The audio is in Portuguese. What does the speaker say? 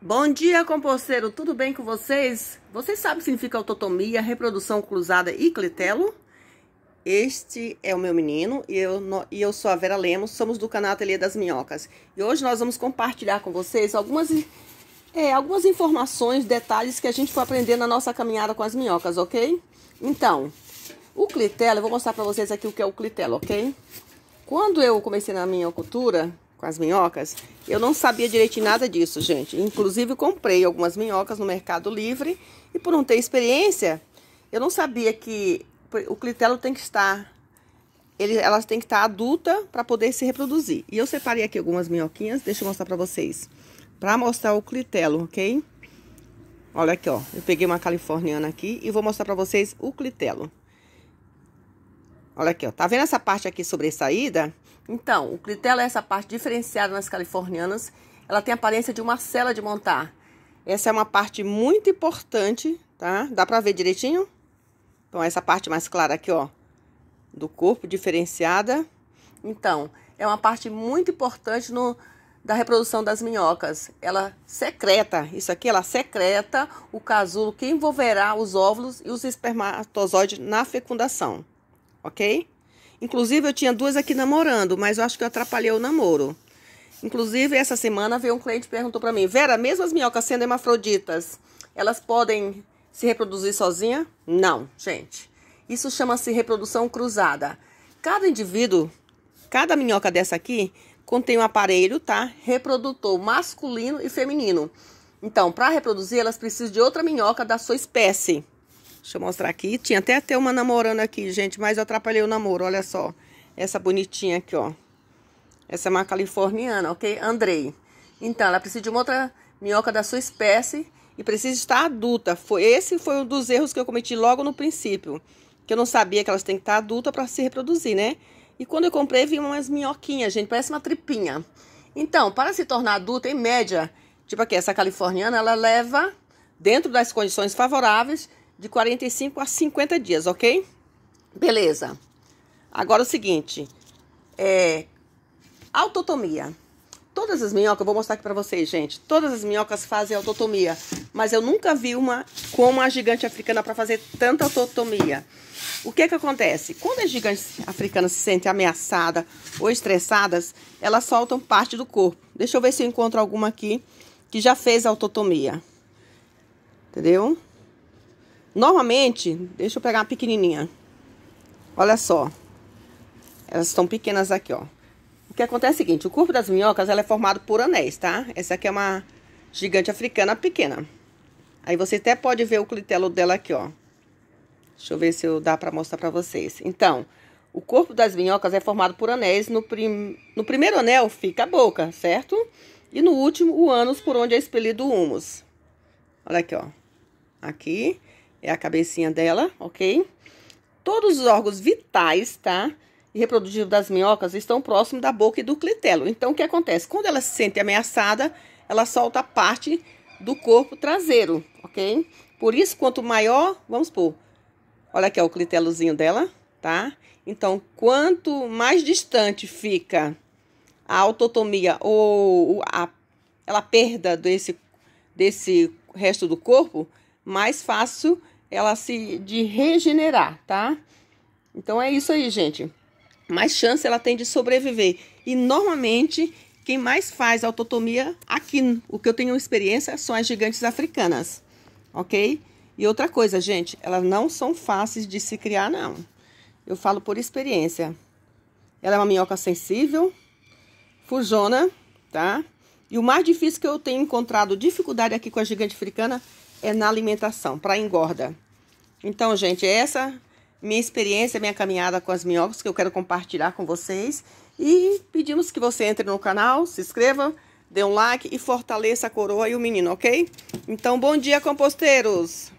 Bom dia, composteiro. Tudo bem com vocês? Vocês sabem o que significa autotomia, reprodução cruzada e clitelo? Este é o meu menino e eu, e eu sou a Vera Lemos, somos do canal Ateliê das Minhocas. E hoje nós vamos compartilhar com vocês algumas, é, algumas informações, detalhes que a gente foi aprender na nossa caminhada com as minhocas, ok? Então, o clitelo, eu vou mostrar para vocês aqui o que é o clitelo, ok? Quando eu comecei na minha cultura, com as minhocas, eu não sabia direito nada disso, gente. Inclusive, comprei algumas minhocas no Mercado Livre e por não ter experiência, eu não sabia que o clitelo tem que estar, ele, elas têm que estar adulta para poder se reproduzir. E eu separei aqui algumas minhoquinhas, deixa eu mostrar para vocês, para mostrar o clitelo, ok? Olha aqui, ó, eu peguei uma californiana aqui e vou mostrar para vocês o clitelo. Olha aqui, ó. Tá vendo essa parte aqui sobressaída? Então, o clitelo é essa parte diferenciada nas californianas. Ela tem a aparência de uma cela de montar. Essa é uma parte muito importante, tá? Dá pra ver direitinho? Então, essa parte mais clara aqui, ó, do corpo diferenciada. Então, é uma parte muito importante no, da reprodução das minhocas. Ela secreta, isso aqui, ela secreta o casulo que envolverá os óvulos e os espermatozoides na fecundação ok? Inclusive, eu tinha duas aqui namorando, mas eu acho que eu atrapalhei o namoro. Inclusive, essa semana veio um cliente e perguntou para mim: Vera, mesmo as minhocas sendo hermafroditas, elas podem se reproduzir sozinha? Não, gente. Isso chama-se reprodução cruzada. Cada indivíduo, cada minhoca dessa aqui, contém um aparelho, tá? Reprodutor masculino e feminino. Então, para reproduzir, elas precisam de outra minhoca da sua espécie. Deixa eu mostrar aqui. Tinha até até uma namorando aqui, gente, mas eu atrapalhei o namoro, olha só. Essa bonitinha aqui, ó. Essa é uma californiana, ok? Andrei. Então, ela precisa de uma outra minhoca da sua espécie e precisa estar adulta. Foi, esse foi um dos erros que eu cometi logo no princípio. Que eu não sabia que elas têm que estar adultas para se reproduzir, né? E quando eu comprei, vi umas minhoquinhas, gente, parece uma tripinha. Então, para se tornar adulta, em média, tipo aqui, essa californiana, ela leva, dentro das condições favoráveis, de 45 a 50 dias, ok? Beleza. Agora o seguinte, é autotomia. Todas as minhocas, eu vou mostrar aqui para vocês, gente. Todas as minhocas fazem autotomia, mas eu nunca vi uma como a gigante africana para fazer tanta autotomia. O que que acontece? Quando as gigantes africanas se sentem ameaçadas ou estressadas, elas soltam parte do corpo. Deixa eu ver se eu encontro alguma aqui que já fez autotomia. Entendeu? Normalmente, deixa eu pegar uma pequenininha. Olha só. Elas estão pequenas aqui, ó. O que acontece é o seguinte, o corpo das minhocas, ela é formado por anéis, tá? Essa aqui é uma gigante africana pequena. Aí você até pode ver o clitelo dela aqui, ó. Deixa eu ver se eu dá para mostrar para vocês. Então, o corpo das minhocas é formado por anéis. No, prim... no primeiro anel fica a boca, certo? E no último, o ânus, por onde é expelido o húmus. Olha aqui, ó. Aqui. É a cabecinha dela, ok? Todos os órgãos vitais, tá? E reprodutivos das minhocas estão próximos da boca e do clitelo. Então, o que acontece? Quando ela se sente ameaçada, ela solta parte do corpo traseiro, ok? Por isso, quanto maior, vamos por, olha aqui ó, o clitelozinho dela, tá? Então, quanto mais distante fica a autotomia ou a, ela perda desse, desse resto do corpo, mais fácil ela se de regenerar, tá? Então é isso aí, gente. Mais chance ela tem de sobreviver. E normalmente quem mais faz autotomia aqui, o que eu tenho experiência são as gigantes africanas, ok? E outra coisa, gente, elas não são fáceis de se criar, não. Eu falo por experiência. Ela é uma minhoca sensível, fujona, tá? E o mais difícil que eu tenho encontrado dificuldade aqui com a gigante africana é na alimentação, para engorda. Então, gente, é essa minha experiência, minha caminhada com as minhocas que eu quero compartilhar com vocês. E pedimos que você entre no canal, se inscreva, dê um like e fortaleça a coroa e o menino, ok? Então, bom dia, composteiros!